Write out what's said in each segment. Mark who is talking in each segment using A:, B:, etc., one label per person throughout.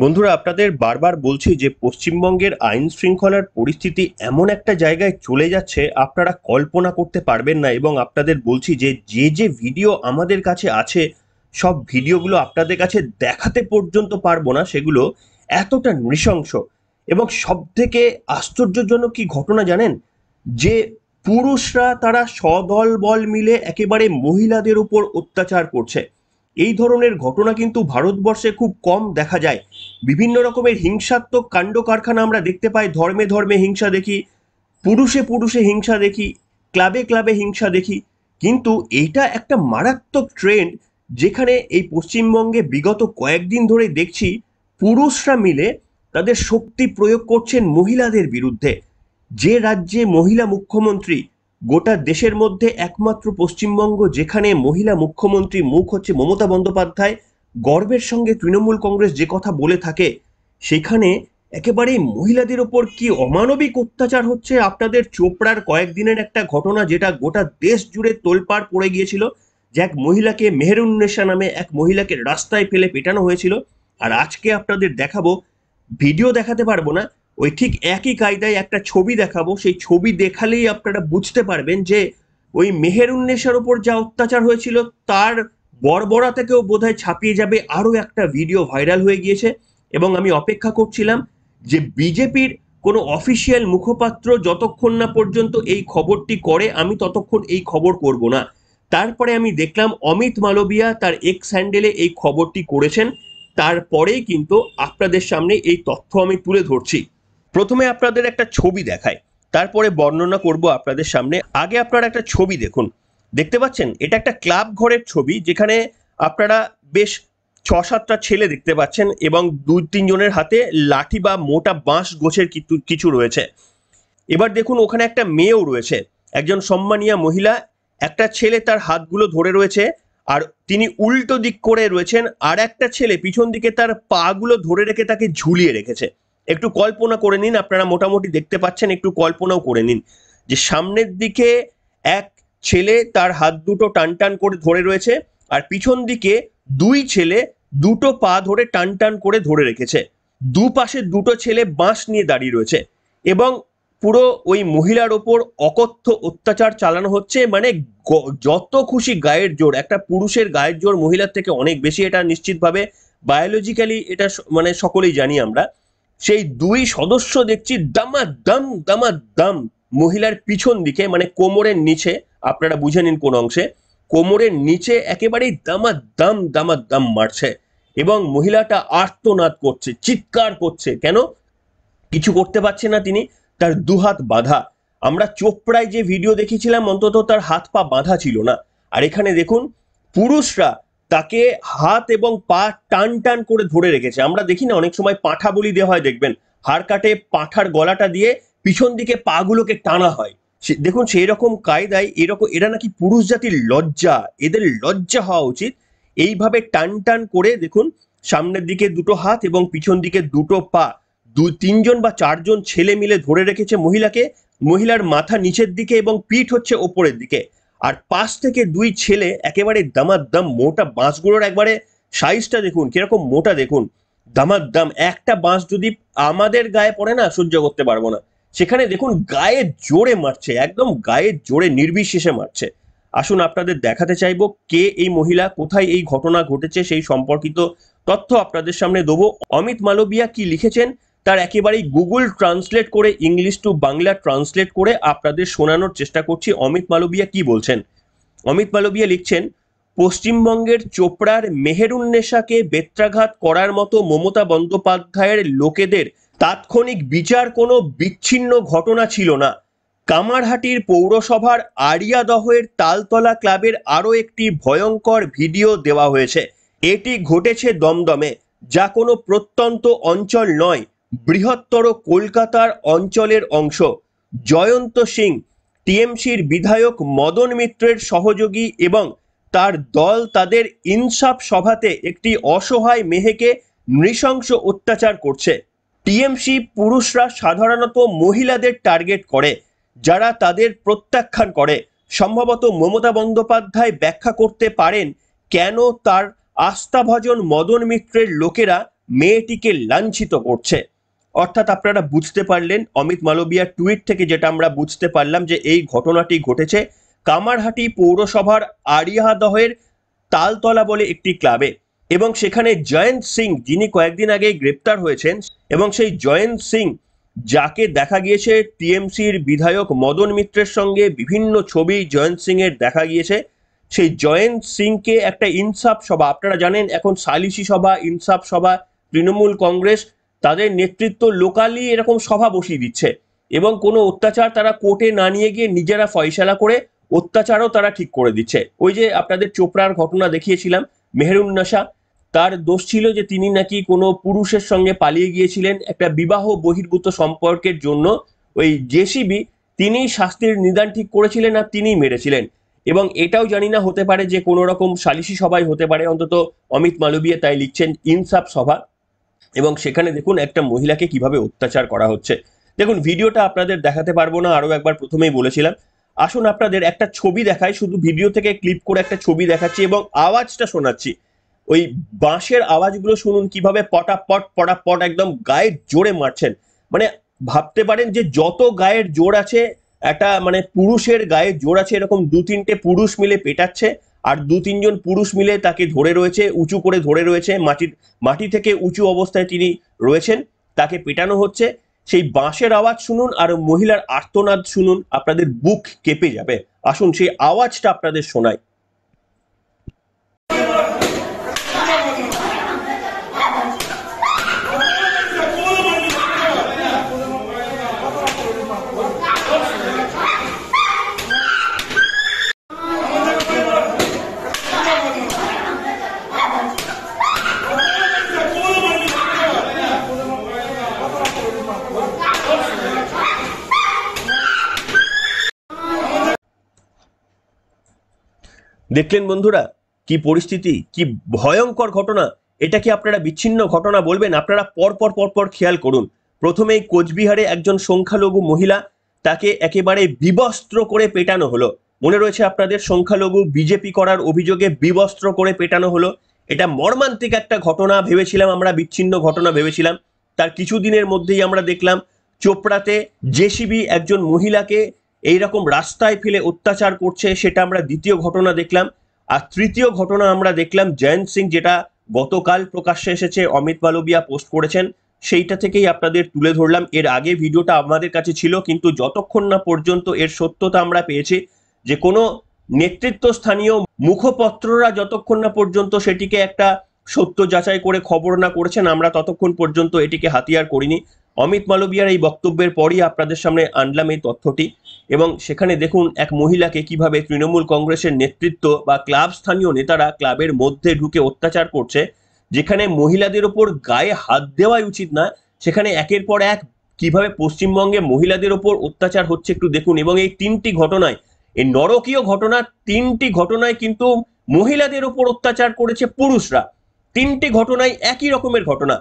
A: বন্ধুরা আপনাদের বারবার বলছি যে পশ্চিমবঙ্গের আইন শৃঙ্খলার পরিস্থিতি এমন একটা জায়গায় চলে যাচ্ছে আপনারা কল্পনা করতে পারবেন না এবং আপনাদের বলছি যে যে যে ভিডিও আমাদের কাছে আছে সব ভিডিওগুলো আপনাদের কাছে দেখাতে পর্যন্ত পারবো না সেগুলো এতটা নৃশংস এবং সব থেকে আশ্চর্যজনক কি ঘটনা জানেন যে পুরুষরা তারা সদল বল মিলে একেবারে মহিলাদের উপর অত্যাচার করছে এই ধরনের ঘটনা কিন্তু ভারতবর্ষে খুব কম দেখা যায় বিভিন্ন রকমের হিংসাত্মক কাণ্ড কারখানা আমরা দেখতে পাই ধর্মে ধর্মে হিংসা দেখি পুরুষে পুরুষে হিংসা দেখি ক্লাবে ক্লাবে হিংসা দেখি কিন্তু এইটা একটা মারাত্মক ট্রেন্ড যেখানে এই পশ্চিমবঙ্গে বিগত কয়েকদিন ধরে দেখছি পুরুষরা মিলে তাদের শক্তি প্রয়োগ করছেন মহিলাদের বিরুদ্ধে যে রাজ্যে মহিলা মুখ্যমন্ত্রী গোটা দেশের মধ্যে একমাত্র পশ্চিমবঙ্গ যেখানে মহিলা মুখ্যমন্ত্রী মুখ হচ্ছে মমতা বন্দ্যোপাধ্যায় গর্বের সঙ্গে তৃণমূল কংগ্রেস যে কথা বলে থাকে সেখানে একেবারেই মহিলাদের ওপর কি অমানবিক অত্যাচার হচ্ছে আপনাদের চোপড়ার কয়েকদিনের একটা ঘটনা যেটা গোটা দেশ জুড়ে তোলপাড় পড়ে গিয়েছিল যে এক মহিলাকে মেহরুন্নেশা নামে এক মহিলাকে রাস্তায় ফেলে পেটানো হয়েছিল আর আজকে আপনাদের দেখাবো ভিডিও দেখাতে পারবো না ওই ঠিক একই কায়দায় একটা ছবি দেখাবো সেই ছবি দেখালেই আপনারা বুঝতে পারবেন যে ওই মেহের উন্নেশার ওপর যা অত্যাচার হয়েছিল তার বরবরা থেকেও বোধহয় ছাপিয়ে যাবে আরও একটা ভিডিও ভাইরাল হয়ে গিয়েছে এবং আমি অপেক্ষা করছিলাম যে বিজেপির কোনো অফিসিয়াল মুখপাত্র যতক্ষণ না পর্যন্ত এই খবরটি করে আমি ততক্ষণ এই খবর করব না তারপরে আমি দেখলাম অমিত মালবিয়া তার এক্স হ্যান্ডেলে এই খবরটি করেছেন তারপরেই কিন্তু আপনাদের সামনে এই তথ্য আমি তুলে ধরছি প্রথমে আপনাদের একটা ছবি দেখায় তারপরে বর্ণনা করব আপনাদের সামনে আগে আপনারা একটা ছবি দেখুন দেখতে পাচ্ছেন এটা একটা ক্লাব ঘরের ছবি যেখানে আপনারা বেশ ছ সাতটা ছেলে দেখতে পাচ্ছেন এবং দুই তিনজনের হাতে লাঠি বা মোটা বাঁশ গোছের কিছু রয়েছে এবার দেখুন ওখানে একটা মেয়েও রয়েছে একজন সম্মানীয় মহিলা একটা ছেলে তার হাতগুলো ধরে রয়েছে আর তিনি উল্টো দিক করে রয়েছেন আর একটা ছেলে পিছন দিকে তার পাগুলো ধরে রেখে তাকে ঝুলিয়ে রেখেছে একটু কল্পনা করে নিন আপনারা মোটামুটি দেখতে পাচ্ছেন একটু কল্পনাও করে নিন যে সামনের দিকে এক ছেলে তার হাত দুটো টান টান করে ধরে রয়েছে আর পিছন দিকে দুই ছেলে দুটো পা ধরে টান টান করে ধরে রেখেছে দুপাশে দুটো ছেলে বাঁশ নিয়ে দাঁড়িয়ে রয়েছে এবং পুরো ওই মহিলার ওপর অকথ্য অত্যাচার চালানো হচ্ছে মানে যত খুশি গায়ের জোর একটা পুরুষের গায়ের জোর মহিলার থেকে অনেক বেশি এটা নিশ্চিতভাবে বায়োলজিক্যালি এটা মানে সকলেই জানি আমরা সেই দুই সদস্য দেখছি দামা দাম মহিলার পিছন দিকে মানে কোমরের নিচে আপনারা বুঝে নিন কোন অংশে কোমরের নিচে একেবারেই দামা দাম মারছে এবং মহিলাটা আর্তনাদ করছে চিৎকার করছে কেন কিছু করতে পারছে না তিনি তার দুহাত বাঁধা আমরা চোপড়ায় যে ভিডিও দেখেছিলাম অন্তত তার হাত পা বাঁধা ছিল না আর এখানে দেখুন পুরুষরা তাকে হাত এবং পা টান টান করে ধরে রেখেছে আমরা দেখি না অনেক সময় পাঠা বলি দেওয়া হয় দেখবেন হাড় কাটে পাঁঠার গলাটা দিয়ে পিছন দিকে পাগুলোকে টানা হয় দেখুন সেই রকম কায়দায় এরকম এরা নাকি পুরুষ জাতির লজ্জা এদের লজ্জা হওয়া উচিত এইভাবে টান টান করে দেখুন সামনের দিকে দুটো হাত এবং পিছন দিকে দুটো পা দুই তিনজন বা চারজন ছেলে মিলে ধরে রেখেছে মহিলাকে মহিলার মাথা নিচের দিকে এবং পিঠ হচ্ছে ওপরের দিকে আর পাশ থেকে দুই ছেলে একেবারে দামাদ্দাম মোটা বাঁশগুলোর একবারে সাইজটা দেখুন কিরকম মোটা দেখুন দামাদ্দাম একটা বাঁশ যদি আমাদের গায়ে পড়ে না সহ্য করতে পারবো না সেখানে দেখুন গায়ে জোরে মারছে একদম গায়ে জোরে নির্বিশেষে মারছে আসুন আপনাদের দেখাতে চাইবো কে এই মহিলা কোথায় এই ঘটনা ঘটেছে সেই সম্পর্কিত তথ্য আপনাদের সামনে দেবো অমিত মালবিয়া কি লিখেছেন তার একেবারেই গুগল ট্রান্সলেট করে ইংলিশ টু বাংলা ট্রান্সলেট করে আপনাদের শোনানোর চেষ্টা করছি অমিত মালবিয়া কি বলছেন অমিত মালবিয়া লিখছেন পশ্চিমবঙ্গের চোপড়ার মেহেরুন্নেশাকে বেত্রাঘাত করার মতো মমতা বন্দ্যোপাধ্যায়ের লোকেদের তাৎক্ষণিক বিচার কোনো বিচ্ছিন্ন ঘটনা ছিল না কামারহাটির পৌরসভার আরিয়াদহের তালতলা ক্লাবের আরও একটি ভয়ঙ্কর ভিডিও দেওয়া হয়েছে এটি ঘটেছে দমদমে যা কোনো প্রত্যন্ত অঞ্চল নয় বৃহত্তর কলকাতার অঞ্চলের অংশ জয়ন্ত সিং টিএমসির বিধায়ক মদন মিত্রের সহযোগী এবং তার দল তাদের ইনসাফ সভাতে একটি অসহায় মেহেকে নৃশংস অত্যাচার করছে টিএমসি পুরুষরা সাধারণত মহিলাদের টার্গেট করে যারা তাদের প্রত্যাখ্যান করে সম্ভবত মমতা বন্দ্যোপাধ্যায় ব্যাখ্যা করতে পারেন কেন তার আস্থাভাজন মদন মিত্রের লোকেরা মেয়েটিকে লাঞ্ছিত করছে অর্থাৎ আপনারা বুঝতে পারলেন অমিত মালবিয়ার টুইট থেকে যেটা আমরা বুঝতে পারলাম যে এই ঘটনাটি ঘটেছে কামারহাটি পৌরসভার আরিয়াদহের তালতলা বলে একটি ক্লাবে এবং সেখানে জয়ন্ত সিং যিনি কয়েকদিন আগে গ্রেপ্তার হয়েছেন এবং সেই জয়ন্ত সিং যাকে দেখা গিয়েছে টিএমসির বিধায়ক মদন মিত্রের সঙ্গে বিভিন্ন ছবি জয়ন্ত সিং এর দেখা গিয়েছে সেই জয়ন্ত সিংকে একটা ইনসাফ সভা আপনারা জানেন এখন সালিসি সভা ইনসাফ সভা তৃণমূল কংগ্রেস তাদের নেতৃত্ব লোকালি এরকম সভা বসিয়ে দিচ্ছে এবং কোনো অত্যাচার তারা কোর্টে না নিয়ে গিয়ে নিজেরা ফয়সালা করে অত্যাচারও তারা ঠিক করে দিচ্ছে ওই যে আপনাদের চোপড়ার ঘটনা দেখিয়েছিলাম মেহরুন্নাসা তার দোষ ছিল যে তিনি নাকি কোনো পুরুষের সঙ্গে পালিয়ে গিয়েছিলেন একটা বিবাহ বহির্ভূত সম্পর্কের জন্য ওই জেসিবি তিনি শাস্তির নিদান ঠিক করেছিলেন আর তিনিই মেরেছিলেন এবং এটাও জানি না হতে পারে যে কোনো রকম সালিশি সভায় হতে পারে অন্তত অমিত মালবীয় তাই লিখছেন ইনসাফ সভা এবং সেখানে দেখুন একটা মহিলাকে কিভাবে অত্যাচার করা হচ্ছে দেখুন ভিডিওটা আপনাদের দেখাতে পারবো না আরও একবার প্রথমেই বলেছিলাম আসুন আপনাদের একটা ছবি দেখাই শুধু ভিডিও থেকে ক্লিপ করে একটা ছবি দেখাচ্ছি এবং আওয়াজটা শোনাচ্ছি ওই বাঁশের আওয়াজগুলো শুনুন কিভাবে পটাপট পটাপট একদম গায়ের জোরে মারছেন মানে ভাবতে পারেন যে যত গায়ের জোর আছে একটা মানে পুরুষের গায়ে জোর আছে এরকম দু তিনটে পুরুষ মিলে পেটাচ্ছে আর দু তিনজন পুরুষ মিলে তাকে ধরে রয়েছে উঁচু করে ধরে রয়েছে মাটির মাটি থেকে উঁচু অবস্থায় তিনি রয়েছেন তাকে পেটানো হচ্ছে সেই বাঁশের আওয়াজ শুনুন আর মহিলার আর্তনাদ শুনুন আপনাদের বুক কেঁপে যাবে আসুন সেই আওয়াজটা আপনাদের শোনায় দেখলেন বন্ধুরা কি পরিস্থিতি কি ভয়ঙ্কর ঘটনা এটা কি আপনারা বিচ্ছিন্ন ঘটনা বলবেন আপনারা পরপর পরপর খেয়াল করুন প্রথমেই কোচবিহারে একজন সংখ্যালঘু মহিলা তাকে একেবারে বিবস্ত্র করে পেটানো হলো মনে রয়েছে আপনাদের সংখ্যালঘু বিজেপি করার অভিযোগে বিবস্ত্র করে পেটানো হলো এটা মর্মান্তিক একটা ঘটনা ভেবেছিলাম আমরা বিচ্ছিন্ন ঘটনা ভেবেছিলাম তার কিছুদিনের মধ্যেই আমরা দেখলাম চোপড়াতে জেসিবি একজন মহিলাকে এই রকম রাস্তায় ফেলে অত্যাচার করছে সেটা আমরা দ্বিতীয় ঘটনা দেখলাম আর তৃতীয় ঘটনা আমরা দেখলাম জয়ন্ত সিং যেটা গতকাল প্রকাশ্যে এসেছে অমিত মালবিয়া পোস্ট করেছেন সেইটা থেকেই আপনাদের তুলে ধরলাম এর আগে ভিডিওটা আমাদের কাছে ছিল কিন্তু যতক্ষণ না পর্যন্ত এর সত্যতা আমরা পেয়েছি যে কোনো নেতৃত্ব স্থানীয় মুখপত্ররা যতক্ষণ না পর্যন্ত সেটিকে একটা সত্য যাচাই করে খবর না করেছেন আমরা ততক্ষণ পর্যন্ত এটিকে হাতিয়ার করিনি অমিত মালবিয়ার এই বক্তব্যের পরই আপনাদের সামনে আনলাম এই তথ্যটি এবং সেখানে দেখুন এক মহিলাকে কিভাবে তৃণমূল কংগ্রেসের নেতৃত্ব বা ক্লাব স্থানীয় নেতারা ক্লাবের মধ্যে ঢুকে অত্যাচার করছে যেখানে মহিলাদের ওপর গায়ে হাত দেওয়াই উচিত না সেখানে একের পর এক কিভাবে পশ্চিমবঙ্গে মহিলাদের ওপর অত্যাচার হচ্ছে একটু দেখুন এবং এই তিনটি ঘটনায় এই নরকীয় ঘটনা তিনটি ঘটনায় কিন্তু মহিলাদের ওপর অত্যাচার করেছে পুরুষরা তিনটে ঘটনাই একই রকমের ঘটনা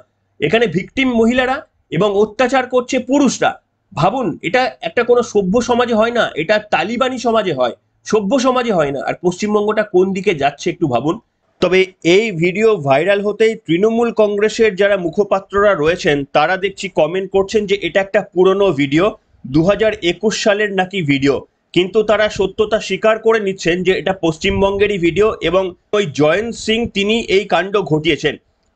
A: এখানে ভিকটিম মহিলারা এবং অত্যাচার করছে পুরুষরা ভাবুন এটা একটা কোনো সভ্য সমাজে হয় না এটা তালিবানি সমাজে হয় সভ্য সমাজে হয় না আর পশ্চিমবঙ্গটা কোন দিকে যাচ্ছে একটু ভাবুন তবে এই ভিডিও ভাইরাল হতেই তৃণমূল কংগ্রেসের যারা মুখপাত্ররা রয়েছেন তারা দেখছি কমেন্ট করছেন যে এটা একটা পুরনো ভিডিও দু সালের নাকি ভিডিও কিন্তু তারা সত্যতা স্বীকার করে নিচ্ছেন যে এটা পশ্চিমবঙ্গেরই ভিডিও এবং ওই জয়ন্ত সিং তিনি এই কাণ্ড ঘটিয়েছেন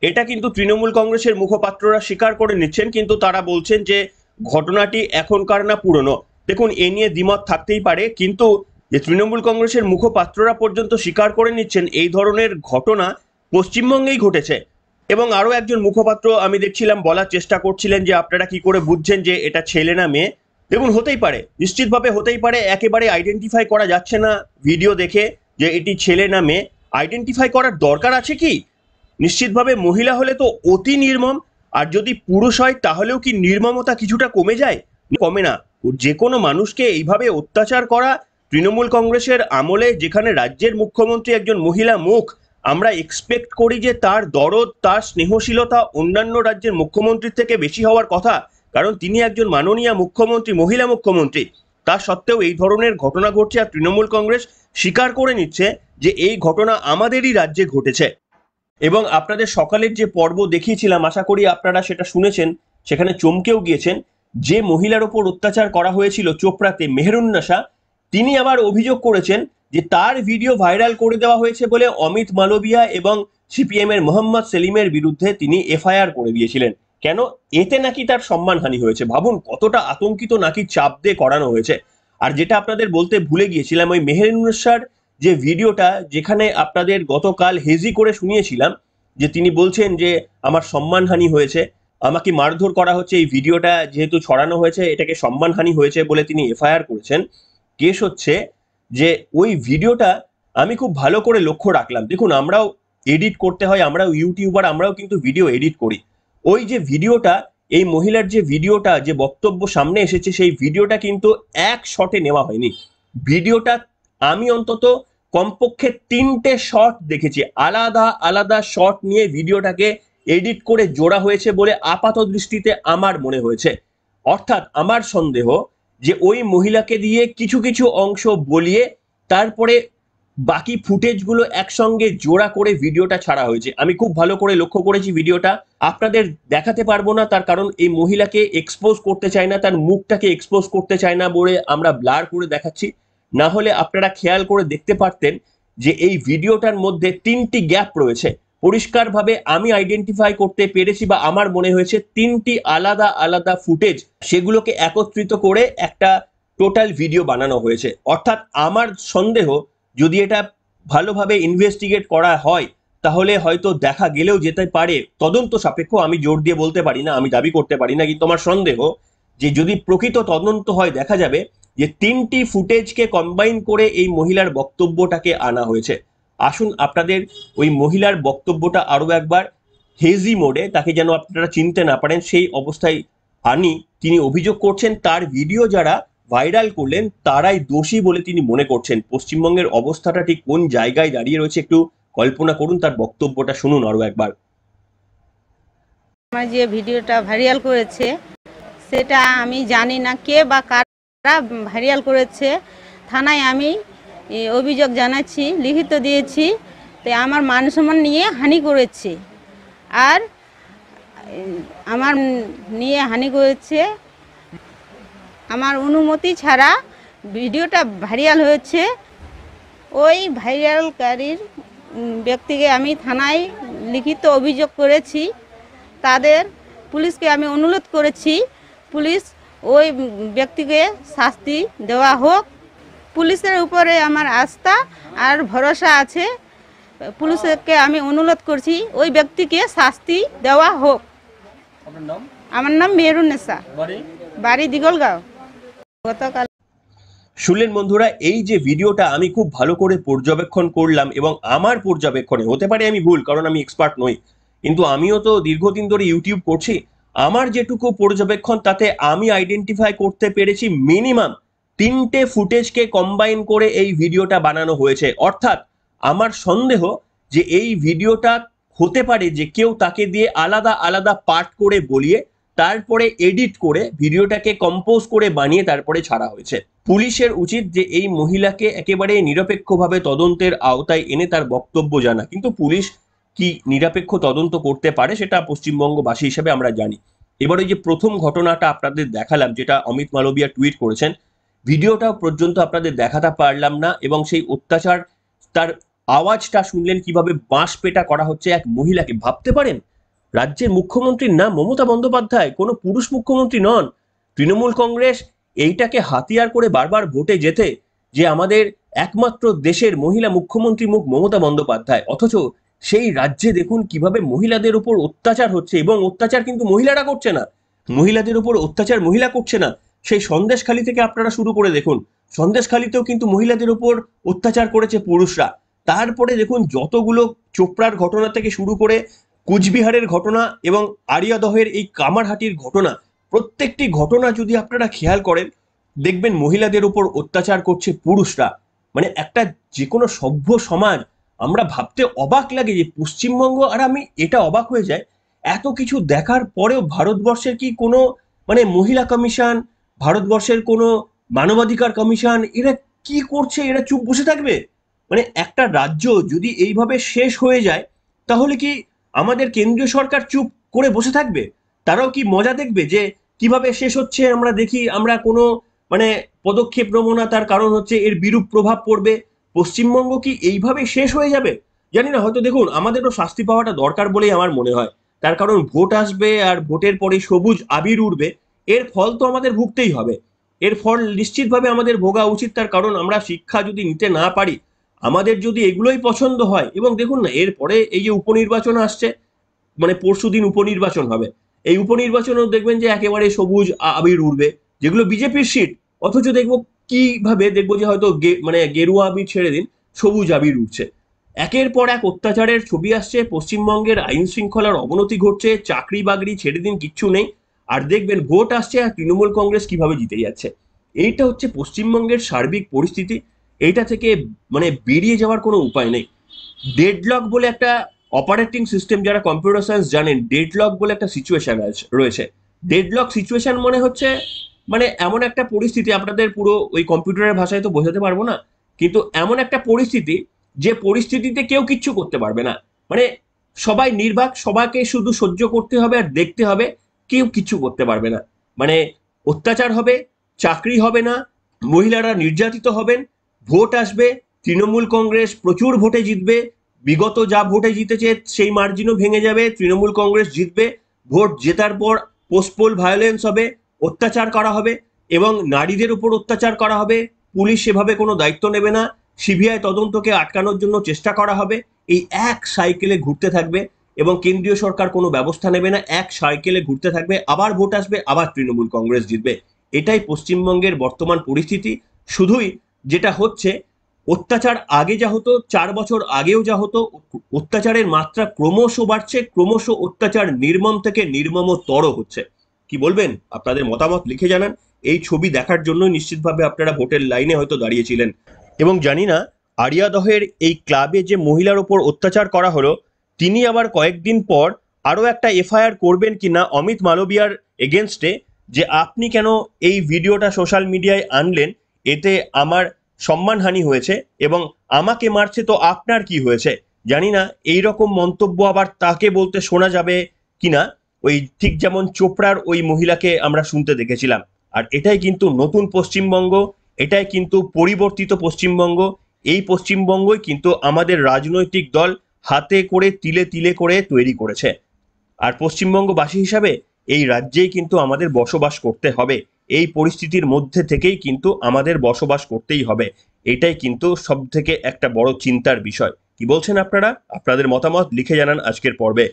A: এটা কিন্তু তৃণমূল কংগ্রেসের মুখপাত্ররা স্বীকার করে নিচ্ছেন কিন্তু তারা বলছেন যে ঘটনাটি এখনকার না পুরনো দেখুন এ নিয়ে দ্বিমত থাকতেই পারে কিন্তু যে তৃণমূল কংগ্রেসের মুখপাত্ররা পর্যন্ত স্বীকার করে নিচ্ছেন এই ধরনের ঘটনা পশ্চিমবঙ্গেই ঘটেছে এবং আরও একজন মুখপাত্র আমি দেখছিলাম বলার চেষ্টা করছিলেন যে আপনারা কি করে বুঝছেন যে এটা ছেলে না মেয়ে দেখুন হতেই পারে নিশ্চিতভাবে হতেই পারে একেবারে আইডেন্টিফাই করা যাচ্ছে না ভিডিও দেখে যে এটি ছেলে না মেয়ে আইডেন্টিফাই করার দরকার আছে কি নিশ্চিতভাবে মহিলা হলে তো অতি নির্মম আর যদি পুরুষ হয় তাহলেও কি নির্মমতা কিছুটা কমে যায় কমে না যে কোনো মানুষকে এইভাবে অত্যাচার করা তৃণমূল কংগ্রেসের আমলে যেখানে রাজ্যের মুখ্যমন্ত্রী একজন মহিলা মুখ আমরা এক্সপেক্ট করি যে তার দরদ তার স্নেহশীলতা অন্যান্য রাজ্যের মুখ্যমন্ত্রীর থেকে বেশি হওয়ার কথা কারণ তিনি একজন মাননীয় মুখ্যমন্ত্রী মহিলা মুখ্যমন্ত্রী তা সত্ত্বেও এই ধরনের ঘটনা ঘটছে আর তৃণমূল কংগ্রেস স্বীকার করে নিচ্ছে যে এই ঘটনা আমাদেরই রাজ্যে ঘটেছে এবং আপনাদের সকালের যে পর্ব দেখিয়েছিলাম আশা করি আপনারা সেটা শুনেছেন সেখানে চমকেও গিয়েছেন যে মহিলার ওপর অত্যাচার করা হয়েছিল চোপড়াতে মেহরুন্নাসা তিনি আবার অভিযোগ করেছেন যে তার ভিডিও ভাইরাল করে দেওয়া হয়েছে বলে অমিত মালবিয়া এবং সিপিএম এর মোহাম্মদ সেলিমের বিরুদ্ধে তিনি এফআইআর করে দিয়েছিলেন কেন এতে নাকি তার সম্মানহানি হয়েছে ভাবুন কতটা আতঙ্কিত নাকি চাপ দিয়ে করানো হয়েছে আর যেটা আপনাদের বলতে ভুলে গিয়েছিলাম ওই মেহেরুন্নেশার যে ভিডিওটা যেখানে আপনাদের গতকাল হেজি করে শুনিয়েছিলাম যে তিনি বলছেন যে আমার সম্মানহানি হয়েছে আমাকে মারধর করা হচ্ছে এই ভিডিওটা যেহেতু ছড়ানো হয়েছে এটাকে সম্মানহানি হয়েছে বলে তিনি এফআইআর করেছেন কেস হচ্ছে যে ওই ভিডিওটা আমি খুব ভালো করে লক্ষ্য রাখলাম দেখুন আমরাও এডিট করতে হয় আমরাও ইউটিউবার আমরাও কিন্তু ভিডিও এডিট করি ওই যে ভিডিওটা এই মহিলার যে ভিডিওটা যে বক্তব্য সামনে এসেছে সেই ভিডিওটা কিন্তু এক শটে নেওয়া হয়নি ভিডিওটা আমি অন্তত কমপক্ষে তিনটে শট দেখেছি আলাদা আলাদা শট নিয়ে ভিডিওটাকে এডিট করে জোড়া হয়েছে বলে আপাত দৃষ্টিতে আমার মনে হয়েছে অর্থাৎ আমার সন্দেহ যে ওই মহিলাকে দিয়ে কিছু কিছু অংশ বলিয়ে তারপরে বাকি ফুটেজগুলো একসঙ্গে জোড়া করে ভিডিওটা ছাড়া হয়েছে আমি খুব ভালো করে লক্ষ্য করেছি ভিডিওটা আপনাদের দেখাতে পারবো না তার কারণ এই মহিলাকে এক্সপোজ করতে চায় না তার মুখটাকে এক্সপোজ করতে চায় না বলে আমরা ব্লার করে দেখাচ্ছি না হলে আপনারা খেয়াল করে দেখতে পারতেন যে এই ভিডিওটার মধ্যে তিনটি গ্যাপ রয়েছে পরিষ্কারভাবে আমি আইডেন্টিফাই করতে পেরেছি বা আমার মনে হয়েছে তিনটি আলাদা আলাদা ফুটেজ সেগুলোকে একত্রিত করে একটা টোটাল ভিডিও বানানো হয়েছে অর্থাৎ আমার সন্দেহ যদি এটা ভালোভাবে ইনভেস্টিগেট করা হয় তাহলে হয়তো দেখা গেলেও যেতে পারে তদন্ত সাপেক্ষ আমি জোর দিয়ে বলতে পারি না আমি দাবি করতে পারি না কিন্তু আমার সন্দেহ যে যদি প্রকৃত তদন্ত হয় দেখা যাবে যে তিনটি ফুটেজকে কম্বাইন করে এই মহিলার বক্তব্যটাকে আনা হয়েছে আসুন আপনাদের ওই মহিলার বক্তব্যটা আরও একবার হেজি মোডে তাকে যেন আপনারা চিনতে না পারেন সেই অবস্থায় আনি তিনি অভিযোগ করছেন তার ভিডিও যারা ভাইরাল করলেন তারাই দোষী বলে তিনি মনে করছেন পশ্চিমবঙ্গের অবস্থাটা ঠিক কোন জায়গায় দাঁড়িয়ে রয়েছে একটু কল্পনা করুন তার বক্তব্যটা শুনুন আরও একবার আমার যে ভিডিওটা ভাইরাল করেছে সেটা আমি জানি না কে বা কারা ভাইরাল করেছে থানায় আমি অভিযোগ জানাচ্ছি লিখিত দিয়েছি তো আমার মান সম্মান নিয়ে হানি করেছে আর আমার নিয়ে হানি করেছে আমার অনুমতি ছাড়া ভিডিওটা ভাইরাল হয়েছে ওই ভাইরালকারীর ব্যক্তিকে আমি থানায় লিখিত অভিযোগ করেছি তাদের পুলিশকে আমি অনুরোধ করেছি পুলিশ ওই ব্যক্তিকে শাস্তি দেওয়া হোক পুলিশের উপরে আমার আস্থা আর ভরসা আছে পুলিশকে আমি অনুরোধ করছি ওই ব্যক্তিকে শাস্তি দেওয়া হোক আমার নাম নেশা বাড়ি দিগলগাঁও শুনলেন বন্ধুরা এই যে ভিডিওটা আমি খুব ভালো করে পর্যবেক্ষণ করলাম এবং আমার পর্যবেক্ষণে হতে পারে আমি ভুল কারণ আমি এক্সপার্ট নই কিন্তু আমিও তো দীর্ঘদিন ধরে ইউটিউব করছি আমার যেটুকু পর্যবেক্ষণ তাতে আমি আইডেন্টিফাই করতে পেরেছি মিনিমাম তিনটে ফুটেজকে কম্বাইন করে এই ভিডিওটা বানানো হয়েছে অর্থাৎ আমার সন্দেহ যে এই ভিডিওটা হতে পারে যে কেউ তাকে দিয়ে আলাদা আলাদা পার্ট করে বলিয়ে তারপরে এডিট করে ভিডিওটাকে কম্পোজ করে বানিয়ে তারপরে ছাড়া হয়েছে পুলিশের উচিত যে এই মহিলাকে একেবারে নিরপেক্ষভাবে তদন্তের আওতায় এনে তার বক্তব্য জানা কিন্তু পুলিশ কি নিরপেক্ষ তদন্ত করতে পারে সেটা পশ্চিমবঙ্গবাসী হিসেবে আমরা জানি এবার ওই যে প্রথম ঘটনাটা আপনাদের দেখালাম যেটা অমিত মালবিয়া টুইট করেছেন ভিডিওটা পর্যন্ত আপনাদের দেখাতে পারলাম না এবং সেই অত্যাচার তার আওয়াজটা শুনলেন কিভাবে বাঁশ পেটা করা হচ্ছে এক মহিলাকে ভাবতে পারেন রাজ্যের মুখ্যমন্ত্রীর নাম মমতা বন্দ্যোপাধ্যায় কোনো পুরুষ মুখ্যমন্ত্রী নন তৃণমূল কংগ্রেস এইটাকে হাতিয়ার করে বারবার ভোটে যেতে যে আমাদের একমাত্র দেশের মহিলা মুখ্যমন্ত্রী মুখ মমতা বন্দ্যোপাধ্যায় অথচ সেই রাজ্যে দেখুন কিভাবে মহিলাদের উপর অত্যাচার হচ্ছে এবং অত্যাচার কিন্তু মহিলারা করছে না মহিলাদের উপর অত্যাচার মহিলা করছে না সেই সন্দেশখালি থেকে আপনারা শুরু করে দেখুন সন্দেশখালিতেও কিন্তু মহিলাদের উপর অত্যাচার করেছে পুরুষরা তারপরে দেখুন যতগুলো চোপড়ার ঘটনা থেকে শুরু করে কুচবিহারের ঘটনা এবং আরিয়াদহের এই কামারহাটির ঘটনা প্রত্যেকটি ঘটনা যদি আপনারা খেয়াল করেন দেখবেন মহিলাদের উপর অত্যাচার করছে পুরুষরা মানে একটা যে কোনো সভ্য সমাজ আমরা ভাবতে অবাক লাগে যে পশ্চিমবঙ্গ আর আমি এটা অবাক হয়ে যায় এত কিছু দেখার পরেও ভারতবর্ষের কি কোনো মানে মহিলা কমিশন ভারতবর্ষের কোনো মানবাধিকার কমিশন এরা কি করছে এরা চুপ বসে থাকবে মানে একটা রাজ্য যদি এইভাবে শেষ হয়ে যায় তাহলে কি আমাদের কেন্দ্রীয় সরকার চুপ করে বসে থাকবে তারাও কি মজা দেখবে যে কিভাবে শেষ হচ্ছে আমরা দেখি আমরা কোনো মানে পদক্ষেপ নেবো না তার কারণ হচ্ছে এর বিরূপ প্রভাব পড়বে পশ্চিমবঙ্গ কি এইভাবে শেষ হয়ে যাবে জানি না হয়তো দেখুন আমাদেরও শাস্তি পাওয়াটা দরকার বলেই আমার মনে হয় তার কারণ ভোট আসবে আর ভোটের পরে সবুজ আবির উঠবে এর ফল তো আমাদের ভুগতেই হবে এর ফল নিশ্চিতভাবে আমাদের ভোগা উচিত তার কারণ আমরা শিক্ষা যদি নিতে না পারি আমাদের যদি এগুলোই পছন্দ হয় এবং দেখুন না এরপরে এই যে উপনির্বাচন আসছে মানে পরশু দিন উপনির্বাচন হবে এই উপনির্বাচনেও দেখবেন যে একেবারে সবুজ আবির উঠবে যেগুলো বিজেপির সিট অথচ দেখবো কিভাবে দেখবো যে হয়তো মানে গেরুয়া আবির ছেড়ে দিন সবুজ আবির উঠছে একের পর এক অত্যাচারের ছবি আসছে পশ্চিমবঙ্গের আইন শৃঙ্খলার অবনতি ঘটছে চাকরি বাগরি ছেড়ে দিন কিচ্ছু নেই আর দেখবেন ভোট আসছে আর তৃণমূল কংগ্রেস কিভাবে জিতে যাচ্ছে এইটা হচ্ছে পশ্চিমবঙ্গের সার্বিক পরিস্থিতি এইটা থেকে মানে বেরিয়ে যাওয়ার কোনো উপায় নেই ডেডলক বলে একটা অপারেটিং সিস্টেম যারা কম্পিউটার সায়েন্স জানেন ডেডলক বলে একটা সিচুয়েশন রয়েছে ডেডলক সিচুয়েশন মনে হচ্ছে মানে এমন একটা পরিস্থিতি আপনাদের পুরো ওই কম্পিউটারের ভাষায় তো বোঝাতে পারবো না কিন্তু এমন একটা পরিস্থিতি যে পরিস্থিতিতে কেউ কিচ্ছু করতে পারবে না মানে সবাই নির্বাক সবাইকে শুধু সহ্য করতে হবে আর দেখতে হবে কেউ কিছু করতে পারবে না মানে অত্যাচার হবে চাকরি হবে না মহিলারা নির্যাতিত হবেন ভোট আসবে তৃণমূল কংগ্রেস প্রচুর ভোটে জিতবে বিগত যা ভোটে জিতেছে সেই মার্জিনও ভেঙে যাবে তৃণমূল কংগ্রেস জিতবে ভোট জেতার পর পোস্টপোল ভায়োলেন্স হবে অত্যাচার করা হবে এবং নারীদের উপর অত্যাচার করা হবে পুলিশ সেভাবে কোনো দায়িত্ব নেবে না সিবিআই তদন্তকে আটকানোর জন্য চেষ্টা করা হবে এই এক সাইকেলে ঘুরতে থাকবে এবং কেন্দ্রীয় সরকার কোনো ব্যবস্থা নেবে না এক সাইকেলে ঘুরতে থাকবে আবার ভোট আসবে আবার তৃণমূল কংগ্রেস জিতবে এটাই পশ্চিমবঙ্গের বর্তমান পরিস্থিতি শুধুই যেটা হচ্ছে অত্যাচার আগে যা হতো চার বছর আগেও যা হতো অত্যাচারের মাত্রা ক্রমশ বাড়ছে ক্রমশ অত্যাচার নির্মম থেকে নির্মম তর হচ্ছে কি বলবেন আপনাদের মতামত লিখে জানান এই ছবি দেখার জন্য নিশ্চিতভাবে আপনারা ভোটের লাইনে হয়তো দাঁড়িয়েছিলেন এবং জানি না আরিয়াদহের এই ক্লাবে যে মহিলার ওপর অত্যাচার করা হলো তিনি আবার কয়েকদিন পর আরও একটা এফআইআর করবেন কি না অমিত মালবিয়ার এগেনস্টে যে আপনি কেন এই ভিডিওটা সোশ্যাল মিডিয়ায় আনলেন এতে আমার সম্মানহানি হয়েছে এবং আমাকে মারছে তো আপনার কি হয়েছে জানি না এই রকম মন্তব্য আবার তাকে বলতে শোনা যাবে কিনা ওই ঠিক যেমন চোপড়ার ওই মহিলাকে আমরা শুনতে দেখেছিলাম আর এটাই কিন্তু নতুন পশ্চিমবঙ্গ এটাই কিন্তু পরিবর্তিত পশ্চিমবঙ্গ এই পশ্চিমবঙ্গই কিন্তু আমাদের রাজনৈতিক দল হাতে করে তিলে তিলে করে তৈরি করেছে আর পশ্চিমবঙ্গবাসী হিসাবে এই রাজ্যেই কিন্তু আমাদের বসবাস করতে হবে এই পরিস্থিতির মধ্যে থেকেই কিন্তু আমাদের বসবাস করতেই হবে এটাই কিন্তু সব থেকে একটা বড় চিন্তার বিষয় কি বলছেন আপনারা আপনাদের মতামত লিখে জানান আজকের পর্বে